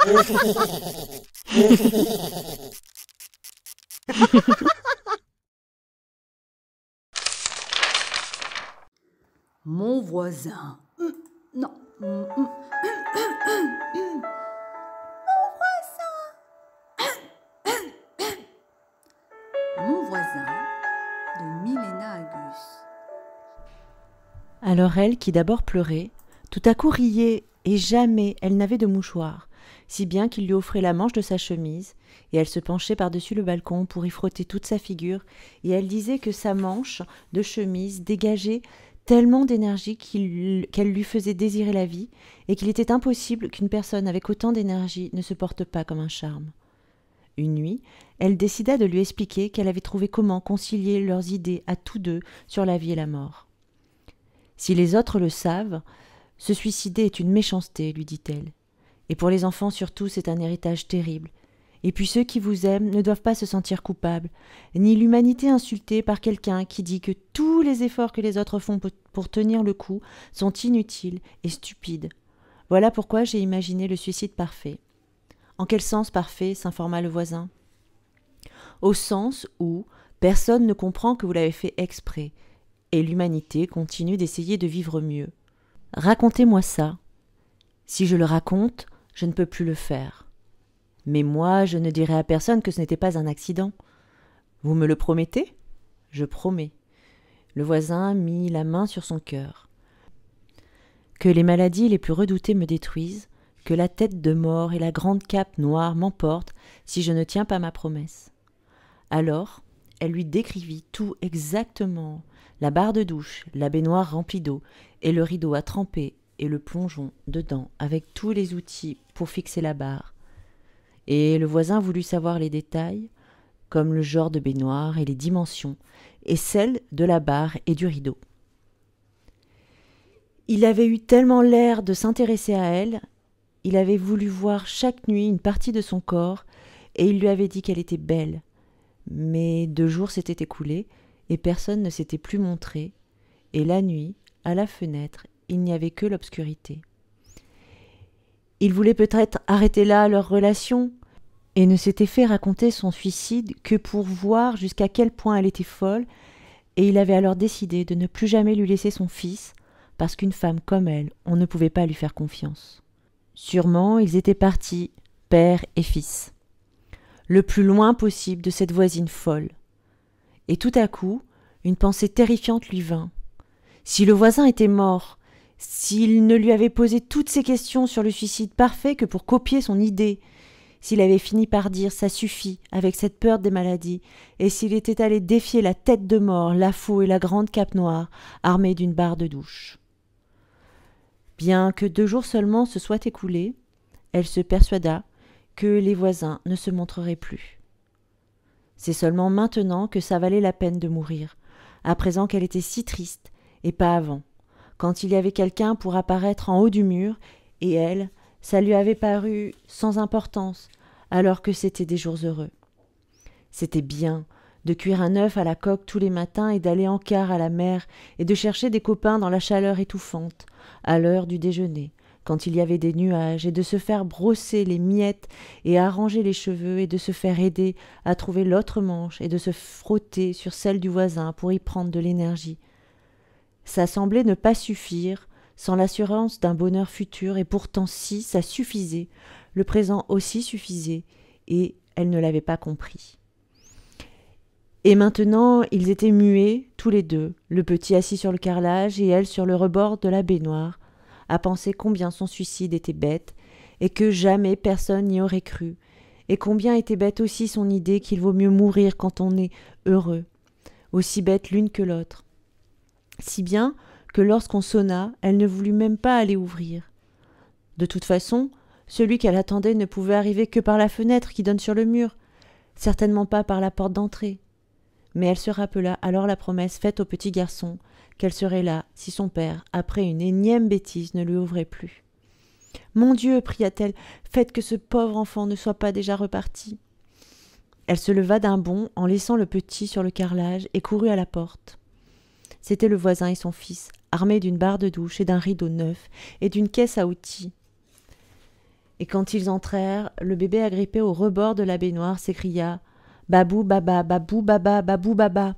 Mon voisin. non. Mon voisin. Mon voisin de Milena Agus. Alors elle, qui d'abord pleurait, tout à coup riait, et jamais elle n'avait de mouchoir si bien qu'il lui offrait la manche de sa chemise, et elle se penchait par-dessus le balcon pour y frotter toute sa figure, et elle disait que sa manche de chemise dégageait tellement d'énergie qu'elle lui faisait désirer la vie, et qu'il était impossible qu'une personne avec autant d'énergie ne se porte pas comme un charme. Une nuit, elle décida de lui expliquer qu'elle avait trouvé comment concilier leurs idées à tous deux sur la vie et la mort. Si les autres le savent, se suicider est une méchanceté, lui dit-elle. Et pour les enfants surtout, c'est un héritage terrible. Et puis ceux qui vous aiment ne doivent pas se sentir coupables, ni l'humanité insultée par quelqu'un qui dit que tous les efforts que les autres font pour tenir le coup sont inutiles et stupides. Voilà pourquoi j'ai imaginé le suicide parfait. En quel sens parfait s'informa le voisin. Au sens où personne ne comprend que vous l'avez fait exprès, et l'humanité continue d'essayer de vivre mieux. Racontez-moi ça. Si je le raconte, je ne peux plus le faire. Mais moi, je ne dirai à personne que ce n'était pas un accident. Vous me le promettez Je promets. Le voisin mit la main sur son cœur. Que les maladies les plus redoutées me détruisent, que la tête de mort et la grande cape noire m'emportent si je ne tiens pas ma promesse. Alors, elle lui décrivit tout exactement la barre de douche, la baignoire remplie d'eau, et le rideau à tremper, et le plongeon dedans avec tous les outils pour fixer la barre. Et le voisin voulut savoir les détails, comme le genre de baignoire et les dimensions, et celles de la barre et du rideau. Il avait eu tellement l'air de s'intéresser à elle, il avait voulu voir chaque nuit une partie de son corps, et il lui avait dit qu'elle était belle. Mais deux jours s'étaient écoulés, et personne ne s'était plus montré, et la nuit, à la fenêtre, il n'y avait que l'obscurité. Il voulait peut-être arrêter là leur relation, et ne s'était fait raconter son suicide que pour voir jusqu'à quel point elle était folle, et il avait alors décidé de ne plus jamais lui laisser son fils, parce qu'une femme comme elle, on ne pouvait pas lui faire confiance. Sûrement, ils étaient partis, père et fils, le plus loin possible de cette voisine folle. Et tout à coup, une pensée terrifiante lui vint. Si le voisin était mort, s'il ne lui avait posé toutes ces questions sur le suicide parfait que pour copier son idée, s'il avait fini par dire ça suffit avec cette peur des maladies, et s'il était allé défier la tête de mort, la fou et la grande cape noire, armée d'une barre de douche. Bien que deux jours seulement se soient écoulés, elle se persuada que les voisins ne se montreraient plus. C'est seulement maintenant que ça valait la peine de mourir, à présent qu'elle était si triste, et pas avant quand il y avait quelqu'un pour apparaître en haut du mur, et elle, ça lui avait paru sans importance, alors que c'était des jours heureux. C'était bien de cuire un œuf à la coque tous les matins et d'aller en quart à la mer et de chercher des copains dans la chaleur étouffante, à l'heure du déjeuner, quand il y avait des nuages, et de se faire brosser les miettes et arranger les cheveux, et de se faire aider à trouver l'autre manche, et de se frotter sur celle du voisin pour y prendre de l'énergie, ça semblait ne pas suffire, sans l'assurance d'un bonheur futur, et pourtant si, ça suffisait, le présent aussi suffisait, et elle ne l'avait pas compris. Et maintenant, ils étaient muets, tous les deux, le petit assis sur le carrelage et elle sur le rebord de la baignoire, à penser combien son suicide était bête, et que jamais personne n'y aurait cru, et combien était bête aussi son idée qu'il vaut mieux mourir quand on est heureux, aussi bête l'une que l'autre si bien que lorsqu'on sonna, elle ne voulut même pas aller ouvrir. De toute façon, celui qu'elle attendait ne pouvait arriver que par la fenêtre qui donne sur le mur, certainement pas par la porte d'entrée. Mais elle se rappela alors la promesse faite au petit garçon qu'elle serait là si son père, après une énième bêtise, ne lui ouvrait plus. Mon Dieu, pria-t-elle, faites que ce pauvre enfant ne soit pas déjà reparti. Elle se leva d'un bond en laissant le petit sur le carrelage et courut à la porte. C'était le voisin et son fils, armés d'une barre de douche et d'un rideau neuf et d'une caisse à outils. Et quand ils entrèrent, le bébé agrippé au rebord de la baignoire s'écria Babou, baba, babou, baba, babou, baba.